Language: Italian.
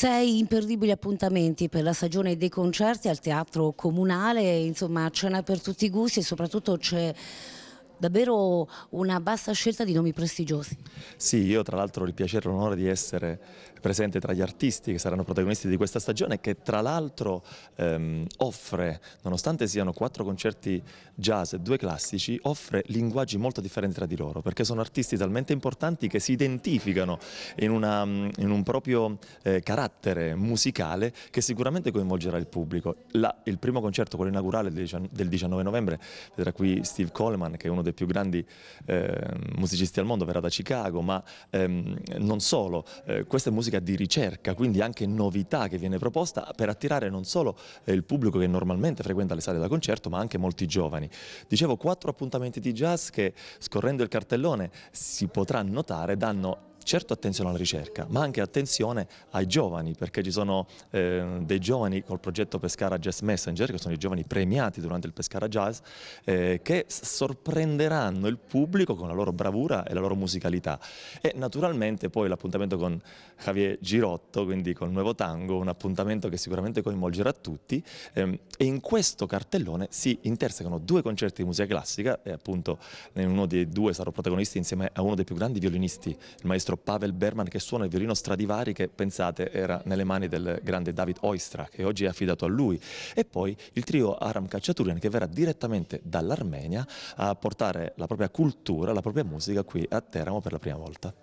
Sei imperdibili appuntamenti per la stagione dei concerti al Teatro Comunale, insomma cena per tutti i gusti e soprattutto c'è davvero una vasta scelta di nomi prestigiosi. Sì, io tra l'altro ho il piacere e l'onore di essere presente tra gli artisti che saranno protagonisti di questa stagione che tra l'altro ehm, offre, nonostante siano quattro concerti jazz e due classici, offre linguaggi molto differenti tra di loro perché sono artisti talmente importanti che si identificano in, una, mm, in un proprio eh, carattere musicale che sicuramente coinvolgerà il pubblico. La, il primo concerto, quello inaugurale del 19 novembre, vedrà qui Steve Coleman che è uno dei dei più grandi eh, musicisti al mondo, verrà da Chicago, ma ehm, non solo, eh, questa è musica di ricerca, quindi anche novità che viene proposta per attirare non solo eh, il pubblico che normalmente frequenta le sale da concerto, ma anche molti giovani. Dicevo, quattro appuntamenti di jazz che scorrendo il cartellone si potrà notare danno certo attenzione alla ricerca, ma anche attenzione ai giovani, perché ci sono eh, dei giovani col progetto Pescara Jazz Messenger, che sono i giovani premiati durante il Pescara Jazz, eh, che sorprenderanno il pubblico con la loro bravura e la loro musicalità. E naturalmente poi l'appuntamento con Javier Girotto, quindi col nuovo tango, un appuntamento che sicuramente coinvolgerà tutti, ehm, e in questo cartellone si intersecano due concerti di musica classica, e appunto in eh, uno dei due sarò protagonista insieme a uno dei più grandi violinisti, il maestro Pavel Berman che suona il violino Stradivari che pensate era nelle mani del grande David Oistra che oggi è affidato a lui e poi il trio Aram Kachaturian che verrà direttamente dall'Armenia a portare la propria cultura, la propria musica qui a Teramo per la prima volta.